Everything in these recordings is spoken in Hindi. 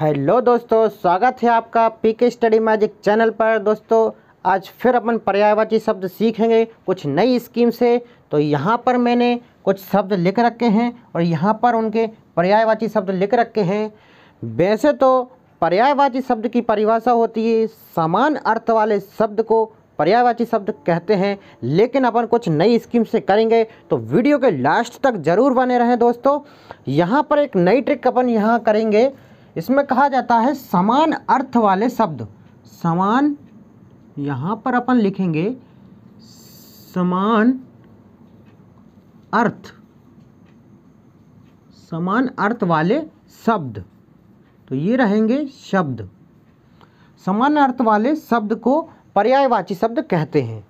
हेलो दोस्तों स्वागत है आपका पीके स्टडी मैजिक चैनल पर दोस्तों आज फिर अपन पर्यायवाची शब्द सीखेंगे कुछ नई स्कीम से तो यहाँ पर मैंने कुछ शब्द लिख रखे हैं और यहाँ पर उनके पर्यायवाची शब्द लिख रखे हैं वैसे तो पर्यायवाची शब्द की परिभाषा होती है समान अर्थ वाले शब्द को पर्यायवाची शब्द कहते हैं लेकिन अपन कुछ नई स्कीम से करेंगे तो वीडियो के लास्ट तक ज़रूर बने रहें दोस्तों यहाँ पर एक नई ट्रिक अपन यहाँ करेंगे इसमें कहा जाता है समान अर्थ वाले शब्द समान यहाँ पर अपन लिखेंगे समान अर्थ समान अर्थ वाले शब्द तो ये रहेंगे शब्द समान अर्थ वाले शब्द को पर्यायवाची शब्द कहते हैं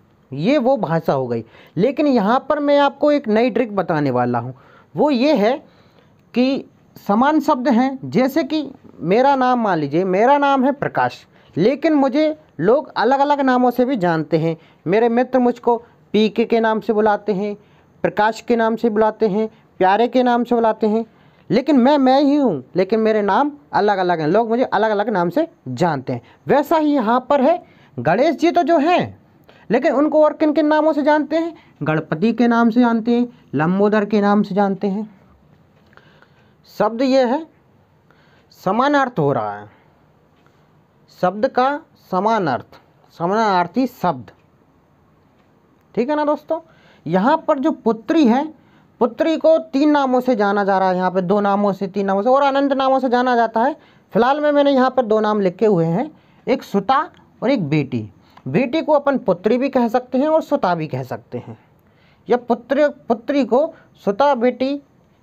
ये वो भाषा हो गई लेकिन यहाँ पर मैं आपको एक नई ट्रिक बताने वाला हूँ वो ये है कि समान शब्द हैं जैसे कि मेरा नाम मान लीजिए मेरा नाम है प्रकाश लेकिन मुझे लोग अलग अलग नामों से भी जानते हैं मेरे मित्र मुझको पी के के नाम से बुलाते हैं प्रकाश के नाम से बुलाते हैं प्यारे के नाम से बुलाते हैं लेकिन मैं मैं ही हूँ लेकिन मेरे नाम अलग अलग हैं लोग मुझे अलग अलग नाम से जानते हैं वैसा ही यहाँ पर है गणेश जी तो जो हैं लेकिन उनको और किन किन नामों से जानते हैं गणपति के नाम से जानते हैं लम्बोदर के नाम से जानते हैं शब्द ये है समान अर्थ हो रहा है शब्द का समान अर्थ समानार्थी शब्द ठीक है ना दोस्तों यहाँ पर जो पुत्री है पुत्री को तीन नामों से जाना जा रहा है यहाँ पे दो नामों से तीन नामों से और अनंत नामों से जाना जाता है फिलहाल में मैंने यहाँ पर दो नाम लिखे हुए हैं एक सुता और एक बेटी बेटी को अपन पुत्री भी कह सकते हैं और सुता भी कह सकते हैं या पुत्र पुत्री को सुता बेटी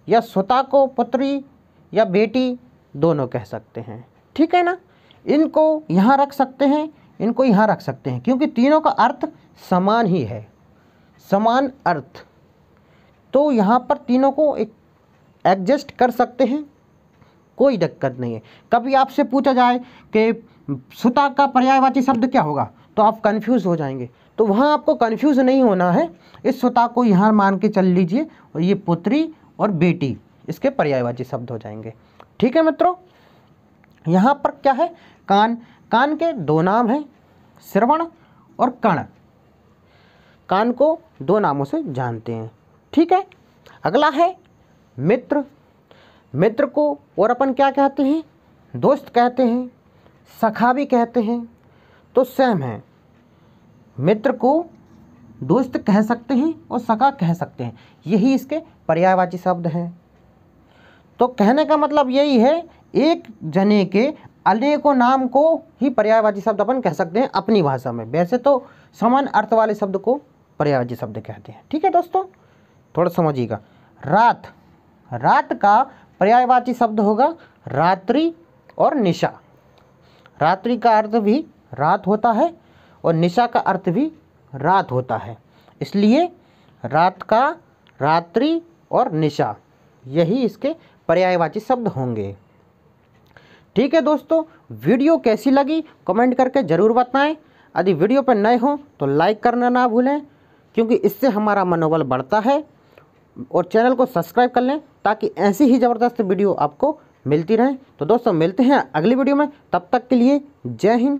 या स्वता को पुत्री या बेटी दोनों कह सकते हैं ठीक है ना इनको यहाँ रख सकते हैं इनको यहाँ रख सकते हैं क्योंकि तीनों का अर्थ समान ही है समान अर्थ तो यहाँ पर तीनों को एक एडजस्ट कर सकते हैं कोई दिक्कत नहीं है कभी आपसे पूछा जाए कि सुता का पर्यायवाची शब्द क्या होगा तो आप कंफ्यूज हो जाएंगे तो वहाँ आपको कंफ्यूज नहीं होना है इस सुता को यहाँ मान के चल लीजिए और ये पुत्री और बेटी इसके पर्यायवाची शब्द हो जाएंगे ठीक है मित्रों यहाँ पर क्या है कान कान के दो नाम हैं श्रवण और कण कान को दो नामों से जानते हैं ठीक है अगला है मित्र मित्र को और अपन क्या कहते हैं दोस्त कहते हैं सखा भी कहते हैं तो सेम है मित्र को दोस्त कह सकते हैं और सका कह सकते हैं यही इसके पर्यायवाची शब्द हैं तो कहने का मतलब यही है एक जने के अनेकों नाम को ही पर्यायवाची शब्द अपन कह सकते हैं अपनी भाषा में वैसे तो समान अर्थ वाले शब्द को पर्यायवाची शब्द कहते हैं ठीक है दोस्तों थोड़ा समझिएगा रात रात का पर्यायवाची शब्द होगा रात्रि और निशा रात्रि का अर्थ भी रात होता है और निशा का अर्थ भी रात होता है इसलिए रात का रात्रि और निशा यही इसके पर्यायवाची शब्द होंगे ठीक है दोस्तों वीडियो कैसी लगी कमेंट करके ज़रूर बताएं यदि वीडियो पर नए हो तो लाइक करना ना भूलें क्योंकि इससे हमारा मनोबल बढ़ता है और चैनल को सब्सक्राइब कर लें ताकि ऐसी ही ज़बरदस्त वीडियो आपको मिलती रहें तो दोस्तों मिलते हैं अगली वीडियो में तब तक के लिए जय हिंद